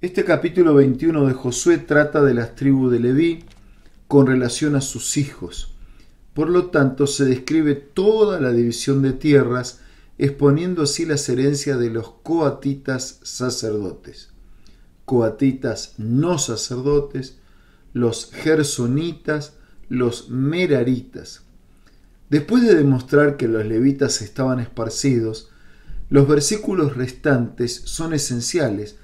Este capítulo 21 de Josué trata de las tribus de Leví con relación a sus hijos. Por lo tanto, se describe toda la división de tierras, exponiendo así las herencias de los coatitas sacerdotes. Coatitas no sacerdotes, los gersonitas, los meraritas. Después de demostrar que los levitas estaban esparcidos, los versículos restantes son esenciales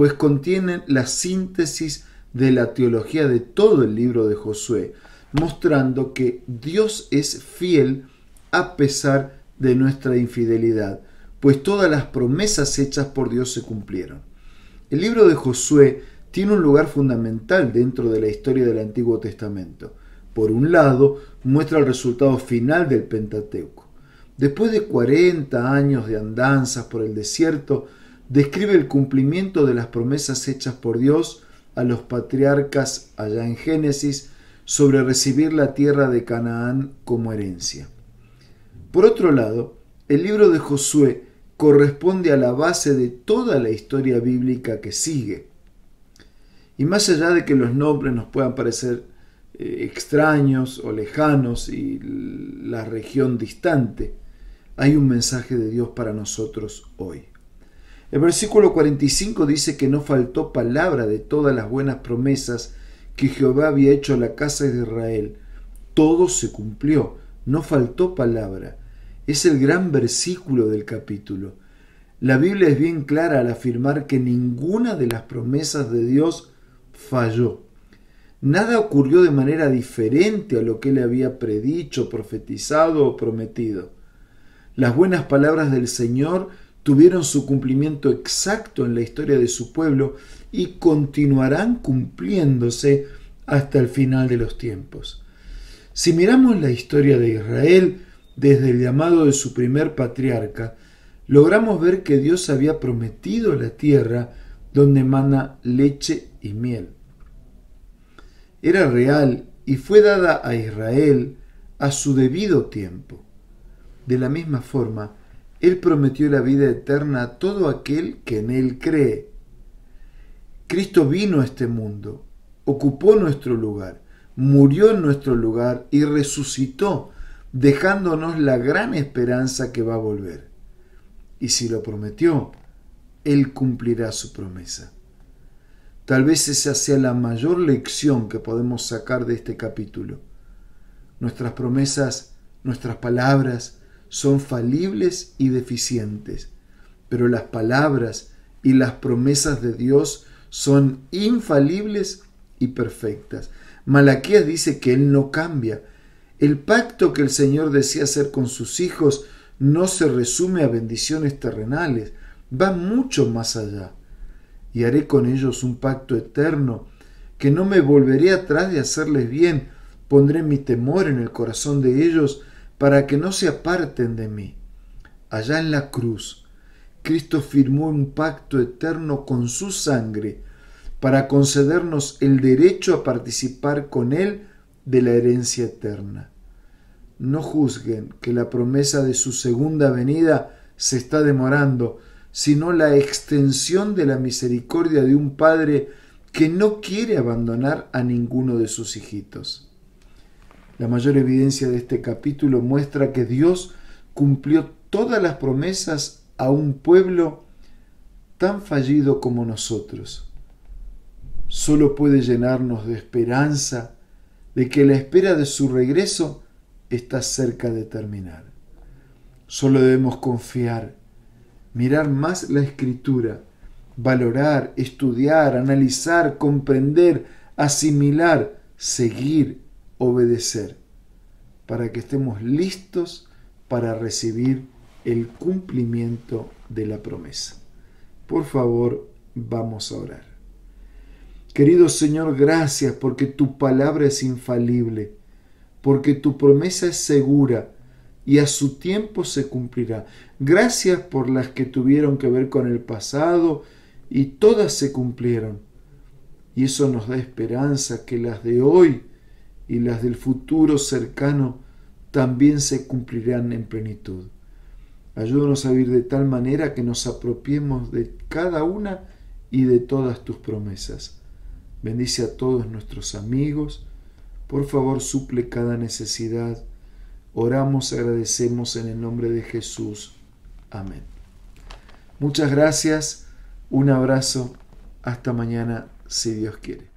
pues contienen la síntesis de la teología de todo el libro de Josué, mostrando que Dios es fiel a pesar de nuestra infidelidad, pues todas las promesas hechas por Dios se cumplieron. El libro de Josué tiene un lugar fundamental dentro de la historia del Antiguo Testamento. Por un lado, muestra el resultado final del Pentateuco. Después de 40 años de andanzas por el desierto, describe el cumplimiento de las promesas hechas por Dios a los patriarcas allá en Génesis sobre recibir la tierra de Canaán como herencia. Por otro lado, el libro de Josué corresponde a la base de toda la historia bíblica que sigue. Y más allá de que los nombres nos puedan parecer eh, extraños o lejanos y la región distante, hay un mensaje de Dios para nosotros hoy. El versículo 45 dice que no faltó palabra de todas las buenas promesas que Jehová había hecho a la casa de Israel. Todo se cumplió, no faltó palabra. Es el gran versículo del capítulo. La Biblia es bien clara al afirmar que ninguna de las promesas de Dios falló. Nada ocurrió de manera diferente a lo que le había predicho, profetizado o prometido. Las buenas palabras del Señor tuvieron su cumplimiento exacto en la historia de su pueblo y continuarán cumpliéndose hasta el final de los tiempos. Si miramos la historia de Israel desde el llamado de su primer patriarca, logramos ver que Dios había prometido la tierra donde emana leche y miel. Era real y fue dada a Israel a su debido tiempo. De la misma forma, él prometió la vida eterna a todo aquel que en Él cree. Cristo vino a este mundo, ocupó nuestro lugar, murió en nuestro lugar y resucitó, dejándonos la gran esperanza que va a volver. Y si lo prometió, Él cumplirá su promesa. Tal vez esa sea la mayor lección que podemos sacar de este capítulo. Nuestras promesas, nuestras palabras, son falibles y deficientes, pero las palabras y las promesas de Dios son infalibles y perfectas. Malaquías dice que Él no cambia. El pacto que el Señor desea hacer con sus hijos no se resume a bendiciones terrenales, va mucho más allá. Y haré con ellos un pacto eterno, que no me volveré atrás de hacerles bien, pondré mi temor en el corazón de ellos para que no se aparten de mí. Allá en la cruz, Cristo firmó un pacto eterno con su sangre para concedernos el derecho a participar con Él de la herencia eterna. No juzguen que la promesa de su segunda venida se está demorando, sino la extensión de la misericordia de un Padre que no quiere abandonar a ninguno de sus hijitos. La mayor evidencia de este capítulo muestra que Dios cumplió todas las promesas a un pueblo tan fallido como nosotros. Solo puede llenarnos de esperanza de que la espera de su regreso está cerca de terminar. Solo debemos confiar, mirar más la escritura, valorar, estudiar, analizar, comprender, asimilar, seguir obedecer, para que estemos listos para recibir el cumplimiento de la promesa. Por favor, vamos a orar. Querido Señor, gracias porque tu palabra es infalible, porque tu promesa es segura y a su tiempo se cumplirá. Gracias por las que tuvieron que ver con el pasado y todas se cumplieron. Y eso nos da esperanza que las de hoy y las del futuro cercano también se cumplirán en plenitud. Ayúdanos a vivir de tal manera que nos apropiemos de cada una y de todas tus promesas. Bendice a todos nuestros amigos. Por favor, suple cada necesidad. Oramos, agradecemos en el nombre de Jesús. Amén. Muchas gracias. Un abrazo. Hasta mañana, si Dios quiere.